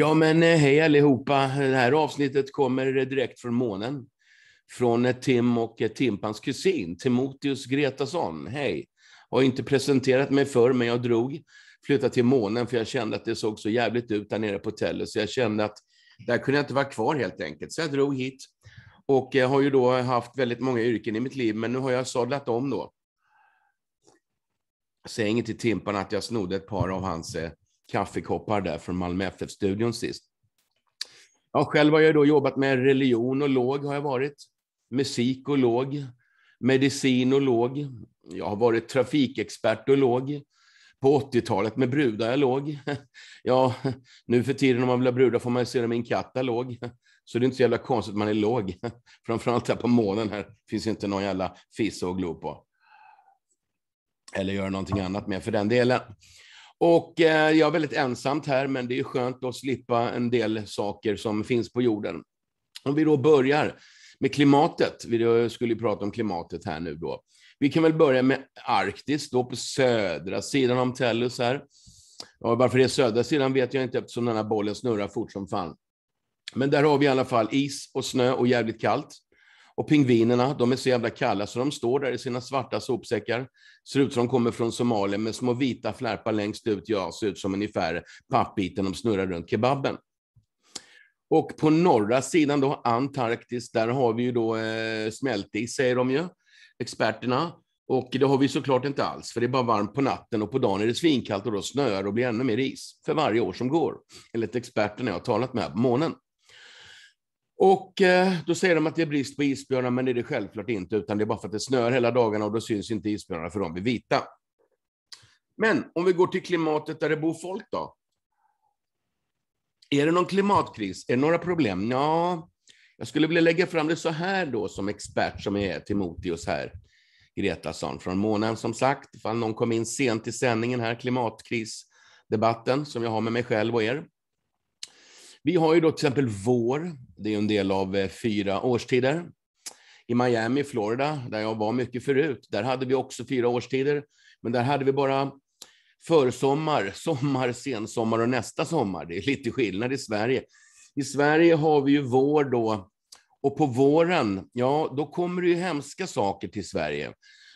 Ja, men eh, hej allihopa. Det här avsnittet kommer eh, direkt från månen. Från eh, Tim och Timpans kusin, Timoteus Gretason. Hej. Har inte presenterat mig förr, men jag drog. Flyttade till månen, för jag kände att det såg så jävligt ut där nere på hotellet, så jag kände att där kunde jag inte vara kvar helt enkelt. Så jag drog hit. Och jag har ju då haft väldigt många yrken i mitt liv, men nu har jag sadlat om då. Säg inget till Timpan att jag snodde ett par av hans kaffekoppar där från Malmö FF-studion sist. Ja, själv har jag då jobbat med religion och låg har jag varit. Musik och låg. Medicin och låg. Jag har varit trafikexpert och låg. På 80-talet med brudar jag låg. Ja, nu för tiden om man vill ha brudar får man se dem i en katalog. Så det är inte så jävla konstigt att man är låg. Framförallt här på månen här finns inte någon jävla fissa att glo på. Eller göra någonting annat med för den delen. Och eh, jag är väldigt ensamt här, men det är skönt att slippa en del saker som finns på jorden. Om vi då börjar med klimatet, vi skulle ju prata om klimatet här nu då. Vi kan väl börja med Arktis, då på södra sidan om Tellus här. Ja, varför det är södra sidan vet jag inte eftersom den här bollen snurrar fort som fan. Men där har vi i alla fall is och snö och jävligt kallt. Och pingvinerna, de är så jävla kalla så de står där i sina svarta sopsäckar. Ser ut som de kommer från Somalia med små vita flärpar längst ut. Ja, ser ut som ungefär pappbiten de snurrar runt kebaben. Och på norra sidan då, Antarktis, där har vi ju då eh, smältis, säger de ju, experterna. Och det har vi såklart inte alls, för det är bara varmt på natten och på dagen är det svinkallt och då snöar och blir ännu mer is för varje år som går, enligt experterna jag har talat med på månen. Och eh, då säger de att det är brist på isbjörnar, men det är det självklart inte, utan det är bara för att det snör hela dagarna och då syns inte isbjörnarna för de blir vita. Men om vi går till klimatet där det bor folk då? Är det någon klimatkris? Är det några problem? Ja, jag skulle vilja lägga fram det så här då som expert som jag är, Timoteus här, Gretason från månen som sagt, ifall någon kom in sent i sändningen här, klimatkrisdebatten som jag har med mig själv och er. Vi har ju då till exempel vår, det är en del av eh, fyra årstider. I Miami, Florida, där jag var mycket förut, där hade vi också fyra årstider, men där hade vi bara försommar, sommar, sensommar och nästa sommar. Det är lite skillnad i Sverige. I Sverige har vi ju vår då, och på våren, ja, då kommer det ju hemska saker till Sverige.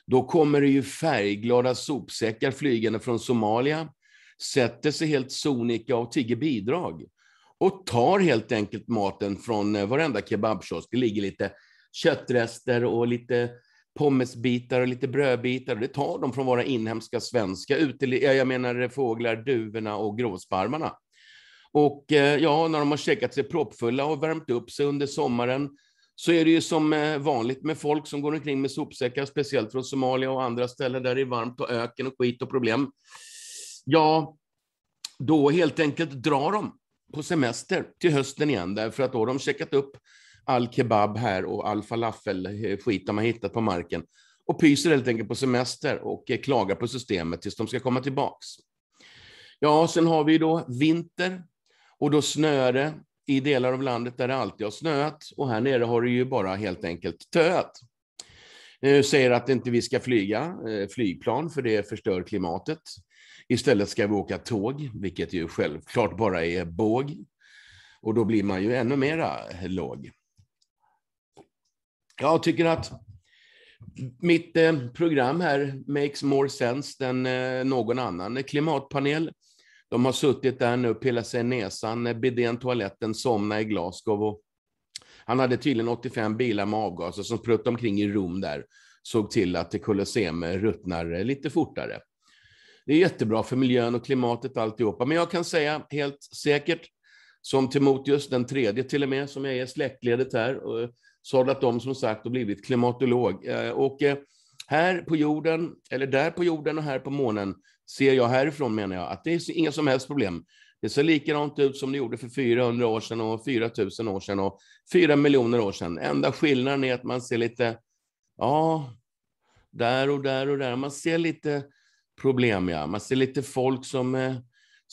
Då kommer det ju färgglada sopsäckar flygande från Somalia, sätter sig helt sonika och tigger bidrag och tar helt enkelt maten från eh, varenda kebabkiosk. Det ligger lite köttrester och lite pommesbitar och lite brödbitar. Det tar de från våra inhemska svenska jag menar fåglar, duvorna och gråsparvarna. Och eh, ja, när de har käkat sig proppfulla och värmt upp sig under sommaren så är det ju som eh, vanligt med folk som går omkring med sopsäckar, speciellt från Somalia och andra ställen där det är varmt och öken och skit och problem. Ja, då helt enkelt drar de på semester till hösten igen, därför att då har de checkat upp all kebab här och all falafel-skit de har hittat på marken och pyser helt enkelt på semester och eh, klagar på systemet tills de ska komma tillbaks. Ja, sen har vi då vinter och då snöar det i delar av landet där det alltid har snöat och här nere har det ju bara helt enkelt töat. Eh, säger att inte vi ska flyga eh, flygplan för det förstör klimatet. Istället ska vi åka tåg, vilket ju självklart bara är båg. Och då blir man ju ännu mera låg. Jag tycker att mitt eh, program här, Makes more sense än någon annan klimatpanel. De har suttit där nu, pillat sig i näsan, bidén toaletten, somna i Glasgow och han hade tydligen 85 bilar med avgaser som pruttade omkring i Rom där. Såg till att det Colosseum ruttnar eh, lite fortare. Det är jättebra för miljön och klimatet alltihopa, men jag kan säga helt säkert, som Timoteus, den tredje till och med, som jag är släktledet här, och eh, sadlat om som sagt och blivit klimatolog. Eh, och här på jorden, eller där på jorden och här på månen, ser jag härifrån menar jag, att det är inga som helst problem. Det ser likadant ut som det gjorde för 400 år sedan och 4000 år sedan och 4 miljoner år sedan. Enda skillnaden är att man ser lite, ja, där och där och där. Man ser lite problem, ja. Man ser lite folk som eh,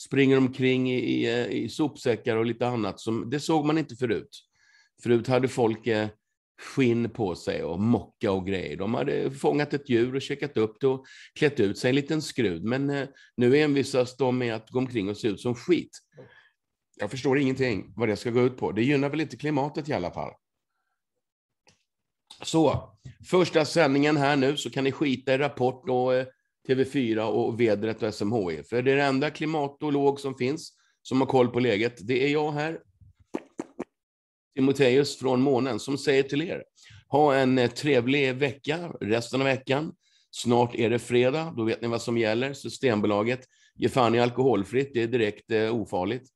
springer omkring i, i, eh, i sopsäckar och lite annat. Som, det såg man inte förut. Förut hade folk eh, skinn på sig och mocka och grejer. De hade fångat ett djur och checkat upp det och klätt ut sig en liten skrud. Men eh, nu envisas de med att gå omkring och se ut som skit. Jag förstår ingenting vad det ska gå ut på. Det gynnar väl inte klimatet i alla fall. Så, första sändningen här nu så kan ni skita i Rapport och eh, TV4 och vädret och SMHI. E. För det är det enda klimatolog som finns som har koll på läget. Det är jag här Timoteus från månen som säger till er, ha en eh, trevlig vecka resten av veckan. Snart är det fredag, då vet ni vad som gäller. Systembolaget ger fan i alkoholfritt, det är direkt eh, ofarligt.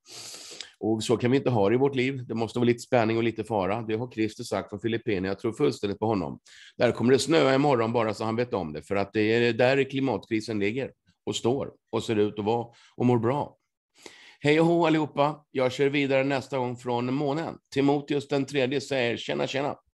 Och så kan vi inte ha det i vårt liv. Det måste vara lite spänning och lite fara. Det har Christer sagt från Filippinerna. Jag tror fullständigt på honom. Där kommer det snöa imorgon bara så han vet om det, för att det är där klimatkrisen ligger och står och ser ut att vara och mår bra. Hej och hå allihopa! Jag kör vidare nästa gång från månen. Timoteus den tredje säger tjena, tjena!